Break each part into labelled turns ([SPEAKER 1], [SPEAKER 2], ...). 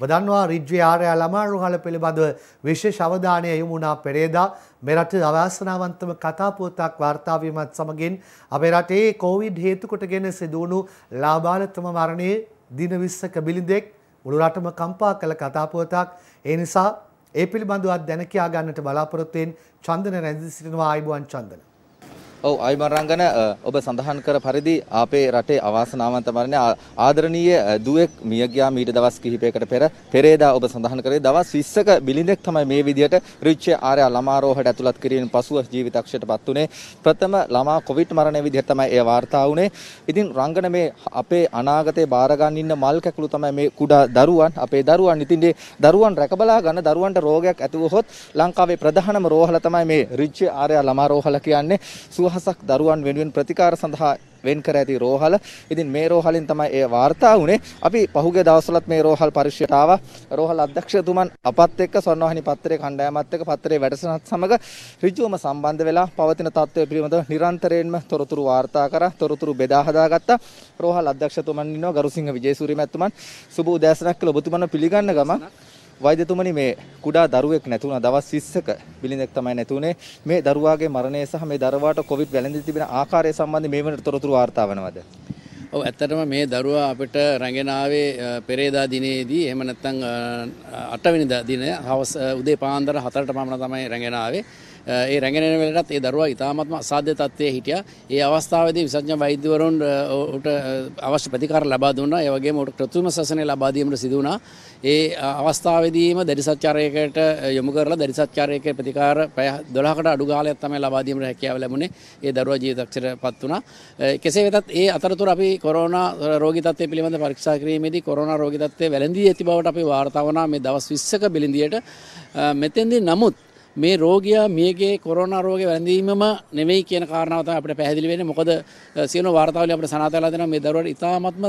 [SPEAKER 1] බදන්වා රිජ්වේ ආරයා ළමාරුහල පිළිබඳව විශේෂ අවධානය යොමුනා පෙරේදා මෙරට අවාසනාවන්තම කතාපුවතක් වාර්තාාවීමත් සමගින් අපේ රටේ කෝවිඩ් හේතුකොටගෙන සිදුවුණු ලාබාලතම මරණයේ දින විස්සක බිලිඳෙක් මුළු රටම කම්පා කළ කතාපුවතක් ඒ නිසා ඒ පිළිබඳවත් දැනකයා ගන්නට බලාපොරොත්තුවෙන් චන්දන රැඳදි සිටිනවා අයිබුවන් චන්දන
[SPEAKER 2] ඔව් ආයුබෝවන් රංගන ඔබ සඳහන් කර පරිදි අපේ රටේ අවාසනාවන්ත මරණය ආදරණීය දුවෙක් මිය ගියා මීට දවස් කිහිපයකට පෙර පෙරේදා ඔබ සඳහන් කරේ දවස් 20ක බිලිඳෙක් තමයි මේ විදියට රිච්චේ ආර්ය ළමාරෝහයට ඇතුළත් කිරීමෙන් පසුව ජීවිතක්ෂයටපත් උනේ ප්‍රථම ළමා කොවිඩ් මරණය විදියට තමයි එය වාර්තා වුනේ ඉතින් රංගන මේ අපේ අනාගතේ බාර ගන්න ඉන්න මල් කැකුළු තමයි මේ කුඩා දරුවන් අපේ දරුවන් ඉතින් මේ දරුවන් රැකබලා ගන්න දරුවන්ට රෝගයක් ඇති වුවහොත් ලංකාවේ ප්‍රධානම රෝහල තමයි මේ රිච්චේ ආර්ය ළමාරෝහල කියන්නේ දහසක් දරුවන් වෙනුවෙන් ප්‍රතිකාර සඳහා වෙන් කර ඇති රෝහල. ඉතින් මේ රෝහලින් තමයි ඒ වාර්තා වුණේ. අපි පහුගිය දවස්වලත් මේ රෝහල් පරිශ්‍රයට ආවා. රෝහල් අධ්‍යක්ෂතුමන් අපත් එක්ක සොන්වහනි පත්‍රයේ කණ්ඩායමත් එක්ක පත්‍රයේ වැඩසටහනත් සමග ඍජුවම සම්බන්ධ වෙලා පවතින තත්ත්වය පිළිබඳව නිරන්තරයෙන්ම තොරතුරු වාර්තා කරා, තොරතුරු බෙදා හදාගත්තා. රෝහල් අධ්‍යක්ෂතුමන් ඉන්නවා ගරුසිංහ විජේසූරිය මැතිතුමන්. සුබ උදෑසනක් කියලා ඔබතුමන්ව පිළිගන්න ගම වෛද්‍යතුමනි මේ කුඩා දරුවෙක් නැතුණා දවස් 20ක බිලිඳෙක් තමයි නැතුනේ මේ දරුවාගේ මරණය සහ මේ දරුවාට කොවිඩ් වැළඳී තිබෙන ආකාරය සම්බන්ධයෙන් මේ වෙනට තොරතුරු වාර්තා වෙනවද?
[SPEAKER 3] ඔව් ඇත්තටම මේ දරුවා අපිට රැගෙන ආවේ පෙරේදා දිනේදී එහෙම නැත්නම් 8 වෙනිදා දින හවස උදේ පාන්දර 4ට පමණ තමයි රැගෙන ආවේ. ඒ රැගෙන වෙලටත් ඒ දරුවා ඉතාමත්ම අසාධ්‍ය තත්ත්වයේ හිටියා. ඒ අවස්ථාවේදී විසඥ වෛද්‍යවරුන් උට අවශ්‍ය ප්‍රතිකාර ලබා දුන්නා. ඒ වගේම උට කෘත්‍රිම ශ්වසනය ලබා දීමට සිදු වුණා. ඒ අවස්ථාවේදීම දැඩිසත්චාරයකට යොමු කරලා දැඩිසත්චාරයක ප්‍රතිකාර පැය 12කට අඩු කාලයක් තමයි ලබා දීමට හැකියාව ලැබුණේ. ඒ දරුවා ජීවිතක්ෂරපත් වුණා. කෙසේ වෙතත් ඒ අතරතුර අපි කොරෝනා රෝගී තත්ත්වය පිළිබඳ පරීක්ෂා කිරීමේදී කොරෝනා රෝගී තත්ත්වය වැළඳී ඇති බවට අපි වාර්තා වුණා මේ දවස් 20ක බිලිඳියට මෙතෙන්දී නමුත් මේ රෝගයා මේගේ කොරන රෝග වැඳීමම නෙවෙයි කියන කාරණාවත අපට පැහදිලි වෙන මොකද සියන වාර්තාවල අපට සනාතලා දෙන මේ දරුවට ඉතාමත්ම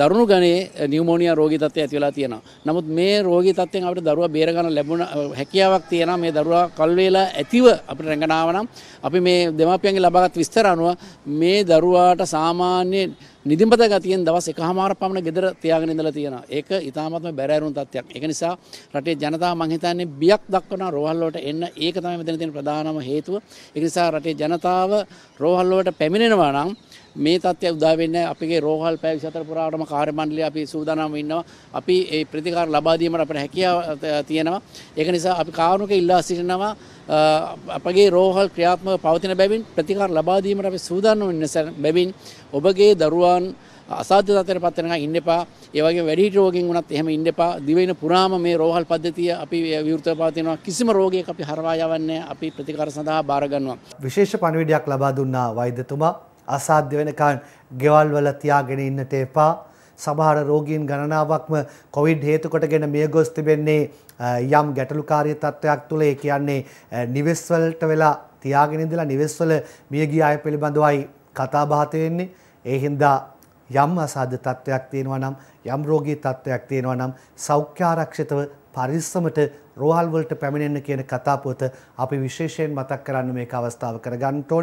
[SPEAKER 3] දරුණු ගණේ නිියමෝනිය රෝගී තත්ත්වය ඇතිවෙලා තියෙනවා. නමුත් මේ රෝගී තත්ත්වයෙන් අපිට දරුවා බේර ගන්න ලැබුණ හැකියාවක් තියෙනවා. මේ දරුවා කල් වේලා ඇතිව අපිට රැඟනාව නම් අපි මේ දෙමාපියන්ගේ ලබාගත් විස්තර අනුව මේ දරුවාට සාමාන්‍ය නිදිම්බත ගතියෙන් දවස් එකහමාර පමණ ගෙදර තියාගෙන ඉඳලා තියෙනවා. ඒක ඊටාමත්ම බැරෑරුණු තත්යක්. ඒක නිසා රටේ ජනතාව මං හිතන්නේ බියක් දක්වන රෝහල් වලට එන්න ඒක තමයි මෙතන තියෙන ප්‍රධානම හේතුව. ඒක නිසා රටේ ජනතාව රෝහල් වලට පැමිණෙනවා නම් මේ තත්ත්වය උදා වෙන්නේ අපේ රෝහල් පැය 24 පුරාවටම කාර්ය මණ්ඩලය අපි සූදානම් වෙන්නවා. අපි ඒ ප්‍රතිකාර ලබා දීමට අපිට හැකියාව තියෙනවා. ඒක නිසා අපි කාරුණික ඉල්ලා සිටිනවා අපගේ රෝහල් ක්‍රියාත්මක පවතින බැවින් ප්‍රතිකාර ලබා දීමට අපි සූදානම් වෙන්න බැවින් ඔබගේ දරුවන් අසාධ්‍ය තත්ත්වයට පත් වෙනවා ඉන්න එපා. ඒ වගේ වැඩිහිටි රෝගීන් වුණත් එහෙම ඉන්න එපා. දිවයින පුරාම මේ රෝහල් පද්ධතිය අපි විවෘතව පවතිනවා. කිසිම රෝගයක් අපි හරවා යවන්නේ අපි ප්‍රතිකාර සඳහා බාර ගන්නවා.
[SPEAKER 1] විශේෂ පණිවිඩයක් ලබා දුන්නා වෛද්‍යතුමා අසාධ්‍ය වෙනකන් ගෙවල් වල තියාගෙන ඉන්නට එපා. සමහර රෝගීන් ගණනාවක්ම කොවිඩ් හේතු කොටගෙන මිය ගොස් තිබෙන්නේ යම් ගැටලුකාරී තත්ත්වයක් තුළ ඒ කියන්නේ නිවෙස් වලට වෙලා තියාගෙන ඉඳලා නිවෙස් වල මිය ගිය අය පිළිබඳවයි කතා බහත වෙන්නේ. ඒ හින්දා යම් අසාධ්‍ය තත්ත්වයක් තියෙනවා නම් යම් රෝගී තත්ත්වයක් තියෙනවා නම් සෞඛ්‍යාරක්ෂිතව පරිස්සමට රෝහල් වලට පැමිණෙන්න කියන කතාපුවත අපි විශේෂයෙන් මතක් කරන්න මේක අවස්ථාව කරගන්න ඕනේ.